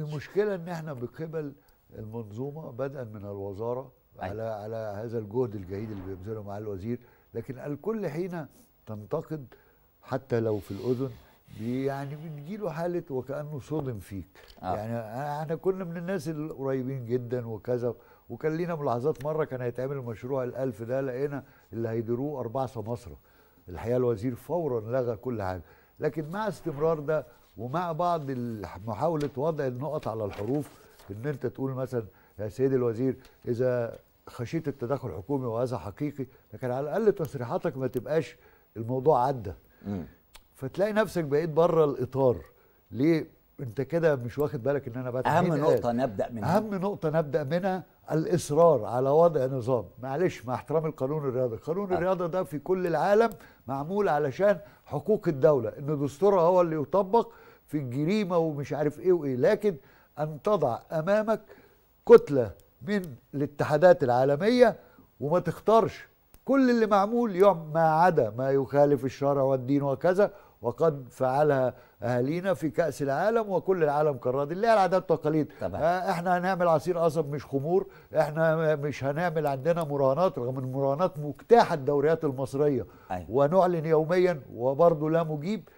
المشكله ان احنا بقبل المنظومه بدءا من الوزاره أي. أيوة. على على هذا الجهد الجهيد اللي بيبذله مع الوزير لكن الكل حين تنتقد حتى لو في الاذن يعني له حاله وكانه صدم فيك آه. يعني احنا كنا من الناس القريبين جدا وكذا وكان لينا ملاحظات مره كان هيتعمل مشروع الألف ده لقينا اللي هيديروه اربعه سماسره الحقيقه الوزير فورا لغى كل حاجه لكن مع استمرار ده ومع بعض محاوله وضع النقط على الحروف ان انت تقول مثلا يا سيدي الوزير اذا خشيت التدخل الحكومي وهذا حقيقي لكن على الاقل تصريحاتك ما تبقاش الموضوع عدى فتلاقي نفسك بقيت بره الاطار ليه انت كده مش واخد بالك ان انا بتعامل اهم إيه؟ نقطه نبدا منها اهم نقطه نبدا منها الاصرار على وضع نظام معلش مع احترام القانون الرياضي قانون نعم. الرياضه ده في كل العالم معمول علشان حقوق الدوله ان دستورها هو اللي يطبق في الجريمه ومش عارف ايه وايه لكن ان تضع امامك كتله من الاتحادات العالميه وما تختارش كل اللي معمول يوم ما عدا ما يخالف الشرع والدين وكذا وقد فعلها اهالينا في كاس العالم وكل العالم كالراضي اللي هي العادات والتقاليد آه، احنا هنعمل عصير قصب مش خمور احنا مش هنعمل عندنا مراهنات رغم ان المراهنات مجتاحه الدوريات المصريه أيوة. ونعلن يوميا وبرضه لا مجيب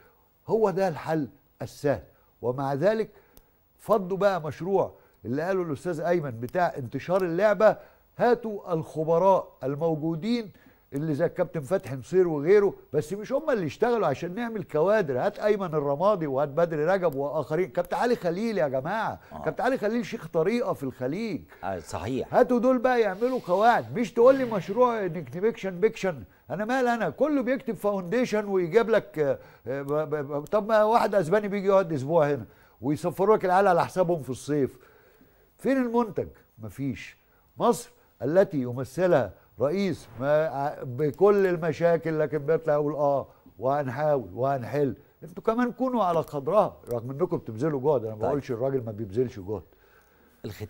هو ده الحل السهل ومع ذلك فضوا بقى مشروع اللي قاله الاستاذ ايمن بتاع انتشار اللعبه هاتوا الخبراء الموجودين اللي زي الكابتن فتحي نصير وغيره بس مش هم اللي اشتغلوا عشان نعمل كوادر هات ايمن الرمادي وهات بدر رجب واخرين كابتن علي خليل يا جماعه آه. كابتن علي خليل شيخ طريقه في الخليج آه صحيح هاتوا دول بقى يعملوا قواعد مش تقول لي مشروع نكتبكشن بيكشن انا مال انا كله بيكتب فاونديشن ويجيب لك آه، طب ما واحد اسباني بيجي يقعد اسبوع هنا ويسفروا لك العيال على حسابهم في الصيف فين المنتج مفيش مصر التي يمثلها رئيس ما بكل المشاكل لكن بيطلع يقول اه وهنحاول وهنحل انتوا كمان كونوا على قدرها رغم انكم بتبذلوا جهد انا ما طيب. بقولش الراجل ما بيبذلش جهد الختام